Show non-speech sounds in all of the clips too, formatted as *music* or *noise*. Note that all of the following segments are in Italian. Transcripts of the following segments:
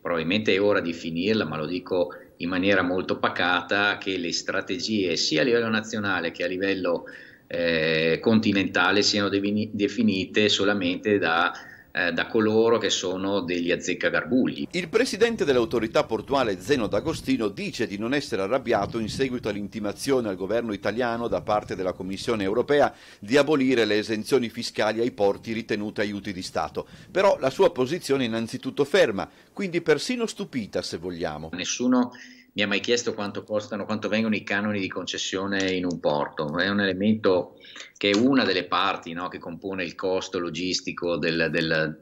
probabilmente è ora di finirla, ma lo dico in maniera molto pacata, che le strategie sia a livello nazionale che a livello eh, continentale siano definite solamente da eh, da coloro che sono degli azzeccagarbugli. Il presidente dell'autorità portuale Zeno D'Agostino dice di non essere arrabbiato in seguito all'intimazione al governo italiano da parte della Commissione europea di abolire le esenzioni fiscali ai porti ritenute aiuti di Stato. Però la sua posizione è innanzitutto ferma, quindi persino stupita se vogliamo. Nessuno mi ha mai chiesto quanto costano, quanto vengono i canoni di concessione in un porto. È un elemento che è una delle parti no, che compone il costo logistico del, del,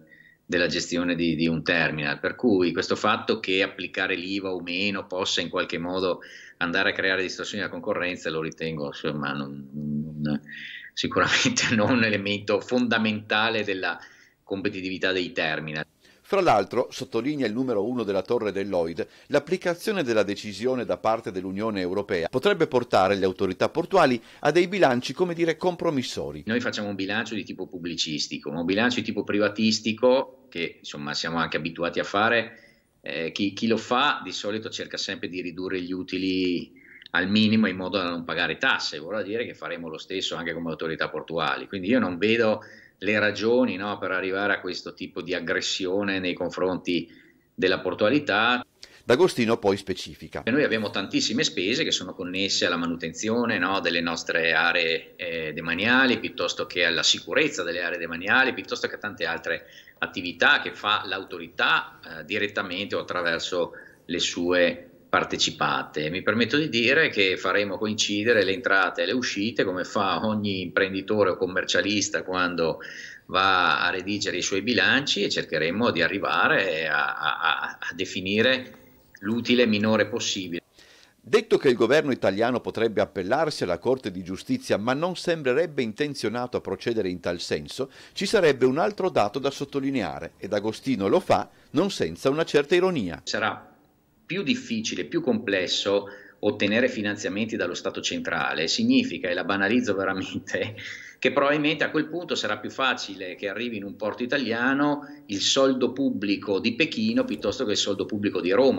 della gestione di, di, un terminal. Per cui questo fatto che applicare l'IVA o meno possa in qualche modo andare a creare distorsioni alla concorrenza lo ritengo insomma, non, non, sicuramente *laughs* non un elemento fondamentale della competitività dei terminal. Fra l'altro, sottolinea il numero uno della Torre del l'applicazione della decisione da parte dell'Unione Europea potrebbe portare le autorità portuali a dei bilanci, come dire, compromissori. Noi facciamo un bilancio di tipo pubblicistico, un bilancio di tipo privatistico, che insomma siamo anche abituati a fare. Eh, chi, chi lo fa di solito cerca sempre di ridurre gli utili al minimo in modo da non pagare tasse, vuol dire che faremo lo stesso anche come autorità portuali. Quindi io non vedo le ragioni no, per arrivare a questo tipo di aggressione nei confronti della portualità. D'Agostino poi specifica. noi abbiamo tantissime spese che sono connesse alla manutenzione no, delle nostre aree eh, demaniali, piuttosto che alla sicurezza delle aree demaniali, piuttosto che a tante altre attività che fa l'autorità eh, direttamente o attraverso le sue partecipate. Mi permetto di dire che faremo coincidere le entrate e le uscite come fa ogni imprenditore o commercialista quando va a redigere i suoi bilanci e cercheremo di arrivare a, a, a definire l'utile minore possibile. Detto che il governo italiano potrebbe appellarsi alla Corte di giustizia ma non sembrerebbe intenzionato a procedere in tal senso, ci sarebbe un altro dato da sottolineare ed Agostino lo fa non senza una certa ironia. Sarà più difficile, più complesso ottenere finanziamenti dallo Stato centrale significa, e la banalizzo veramente, *laughs* che probabilmente a quel punto sarà più facile che arrivi in un porto italiano il soldo pubblico di Pechino piuttosto che il soldo pubblico di Roma.